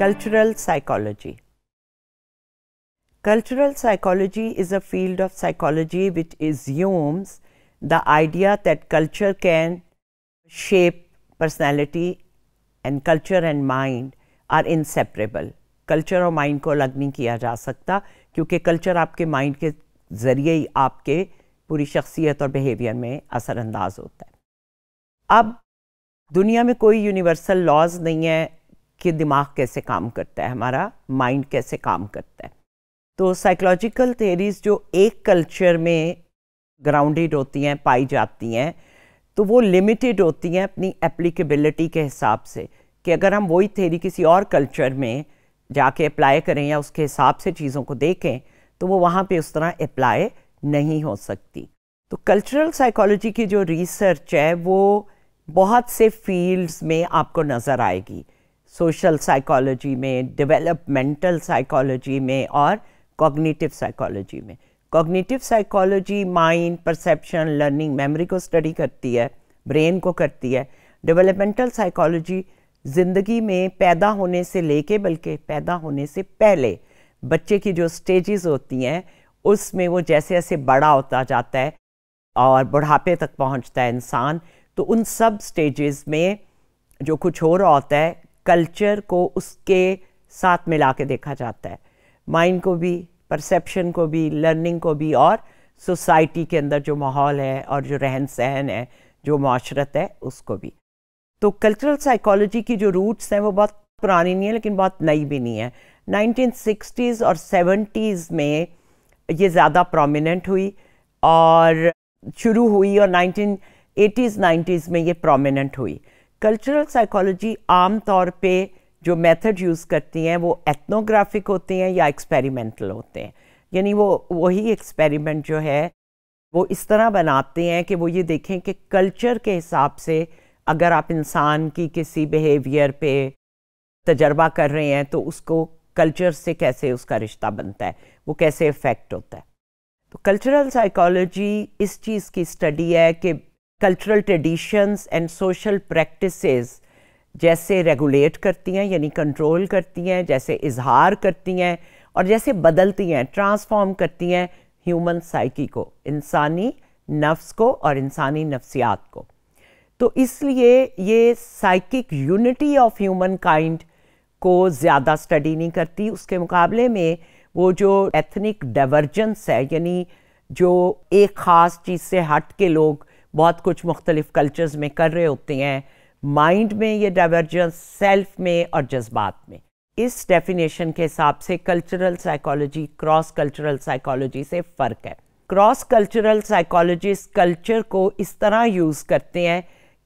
Cultural psychology. Cultural psychology is a field of psychology which assumes the idea that culture can shape personality and culture and mind are inseparable. Culture or mind ko lagni kiya ja sakta kyunki culture aapke mind ke zariye hi aapke puri shakhsiyat aur behavior mein asar andaaz hota hai. Ab duniya mein koi universal laws nahi hai कि दिमाग कैसे काम करता है हमारा mind कैसे काम करता है तो साइकोलॉजिकल थेरीज जो एक कल्चर में ग्राउंडेड होती हैं पाई जाती हैं तो वो लिमिटेड होती हैं अपनी एप्लीकेबिलिटी के हिसाब से कि अगर हम वही थेरी किसी और कल्चर में जाके अप्लाई करें या उसके हिसाब से चीज़ों को देखें तो वो वहाँ पे उस तरह अप्लाई नहीं हो सकती तो कल्चरल साइकोलॉजी की जो रिसर्च है वो बहुत से फील्ड्स में आपको नज़र आएगी सोशल साइकोलॉजी में डेवलपमेंटल साइकोलॉजी में और कॉग्निटिव साइकोलॉजी में cognitive psychology mind perception learning memory को स्टडी करती है ब्रेन को करती है डेवलपमेंटल साइकोलॉजी ज़िंदगी में पैदा होने से लेके बल्कि पैदा होने से पहले बच्चे की जो स्टेजेस होती हैं उसमें वो जैसे जैसे बड़ा होता जाता है और बुढ़ापे तक पहुंचता है इंसान तो उन सब स्टेजेस में जो कुछ हो रहा होता है कल्चर को उसके साथ मिला के देखा जाता है माइंड को भी परसेप्शन को भी लर्निंग को भी और सोसाइटी के अंदर जो माहौल है और जो रहन सहन है जो माशरत है उसको भी तो कल्चरल साइकोलॉजी की जो रूट्स हैं वो बहुत पुरानी नहीं है लेकिन बहुत नई भी नहीं है 1960s और 70s में ये ज़्यादा प्रोमिनेंट हुई और शुरू हुई और 1980s 90s में ये प्रोमिनेंट हुई कल्चरल साइकोलॉजी आम तौर पे जो मेथड यूज़ करती हैं वो एथनोग्राफिक होते हैं या एक्सपेरिमेंटल होते हैं यानी वो वही एक्सपेरिमेंट जो है वो इस तरह बनाते हैं कि वो ये देखें कि कल्चर के हिसाब से अगर आप इंसान की किसी बिहेवियर पे तजर्बा कर रहे हैं तो उसको कल्चर से कैसे उसका रिश्ता बनता है वो कैसे इफ़ेक्ट होता है तो कल्चरल साइकोलॉजी इस चीज़ की स्टडी है कि cultural traditions and social practices जैसे रेगुलेट करती हैं यानी कंट्रोल करती हैं जैसे इजहार करती हैं और जैसे बदलती हैं ट्रांसफॉर्म करती हैं ह्यूमन साइकी को इंसानी नफ्स को और इंसानी नफ्सियात को तो इसलिए ये psychic unity of humankind को ज़्यादा स्टडी नहीं करती उसके मुकाबले में वो जो एथनिक डाइवर्जेंस है यानी जो एक ख़ास चीज़ से हट के लोग बहुत कुछ मुख्तलिफ़ कल्चर्स में कर रहे होते हैं माइंड में ये डाइवर्जेंस सेल्फ में और जज्बात में इस डेफिनेशन के हिसाब से cultural psychology cross cultural psychology से फ़र्क है क्रॉस कल्चरल साइकोलॉजिस्ट कल्चर को इस तरह यूज़ करते हैं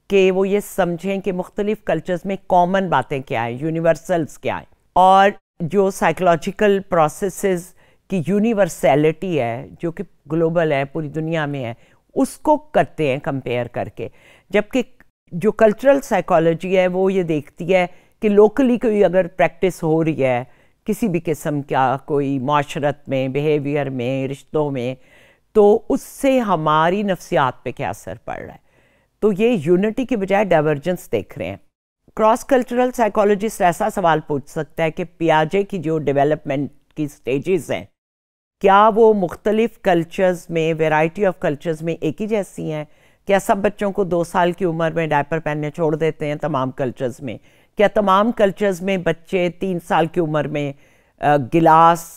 कि वो ये समझें कि मुख्तलिफ़ कल्चर्स में कॉमन बातें क्या हैं यूनिवर्सल्स क्या हैं और जो साइकोलॉजिकल प्रोसेसेस की यूनिवर्सैलिटी है जो कि ग्लोबल है पूरी दुनिया में है उसको करते हैं कंपेयर करके जबकि जो कल्चरल साइकोलॉजी है वो ये देखती है कि लोकली कोई अगर प्रैक्टिस हो रही है किसी भी किस्म का कोई माशरत में बिहेवियर में रिश्तों में तो उससे हमारी नफ्सियात पे क्या असर पड़ रहा है तो ये यूनिटी के बजाय डाइवर्जेंस देख रहे हैं क्रॉस कल्चरल साइकोलॉजिस्ट ऐसा सवाल पूछ सकता है कि पियाजे की जो डेवलपमेंट की स्टेजेस हैं क्या वो मुख्तलिफ़ कल्चर्स में वेराइटी ऑफ कल्चर्स में एक ही जैसी हैं क्या सब बच्चों को दो साल की उम्र में डायपर पहनने छोड़ देते हैं तमाम कल्चर्स में क्या तमाम कल्चर्स में बच्चे तीन साल की उम्र में गिलास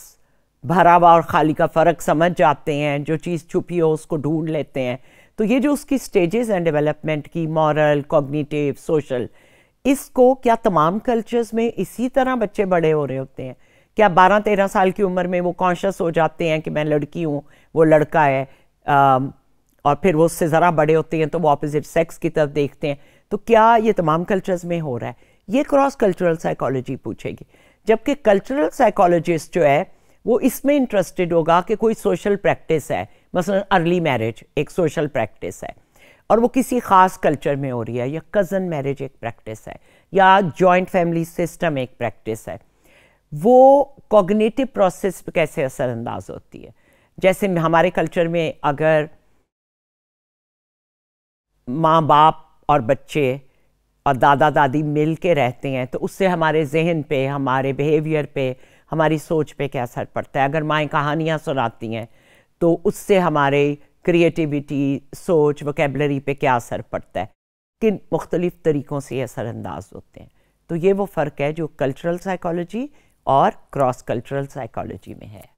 भरा हुआ और खाली का फ़र्क समझ जाते हैं जो चीज़ छुपी हो उसको ढूंढ लेते हैं तो ये जो उसकी स्टेजेस हैं डेवलपमेंट की मॉरल कॉग्निटिव सोशल इसको क्या तमाम कल्चर्स में इसी तरह बच्चे बड़े हो रहे होते हैं क्या बारह तेरह साल की उम्र में वो कॉन्शस हो जाते हैं कि मैं लड़की हूँ वो लड़का है आ, और फिर वो उससे ज़रा बड़े होते हैं तो वो अपोजिट सेक्स की तरफ देखते हैं तो क्या ये तमाम कल्चर्स में हो रहा है ये क्रॉस कल्चरल साइकोलॉजी पूछेगी जबकि कल्चरल साइकोलॉजिस्ट जो है वो इसमें इंटरेस्टेड होगा कि कोई सोशल प्रैक्टिस है मसलन अर्ली मैरिज एक सोशल प्रैक्टिस है और वो किसी ख़ास कल्चर में हो रही है या कज़न मैरिज एक प्रैक्टिस है या जॉइंट फैमिली सिस्टम एक प्रैक्टिस है वो कॉग्नेटिव प्रोसेस पे कैसे असरअंदाज होती है जैसे हमारे कल्चर में अगर माँ बाप और बच्चे और दादा दादी मिल के रहते हैं तो उससे हमारे जहन पे हमारे बिहेवियर पे हमारी सोच पे क्या असर पड़ता है अगर माएँ कहानियाँ सुनाती हैं तो उससे हमारे क्रिएटिविटी सोच वकेबलरी पे क्या असर पड़ता है किन मुख्तलिफ़ तरीक़ों से असरअंदाज होते हैं तो ये वो फ़र्क है जो कल्चरल साइकोलॉजी और क्रॉस कल्चरल साइकोलॉजी में है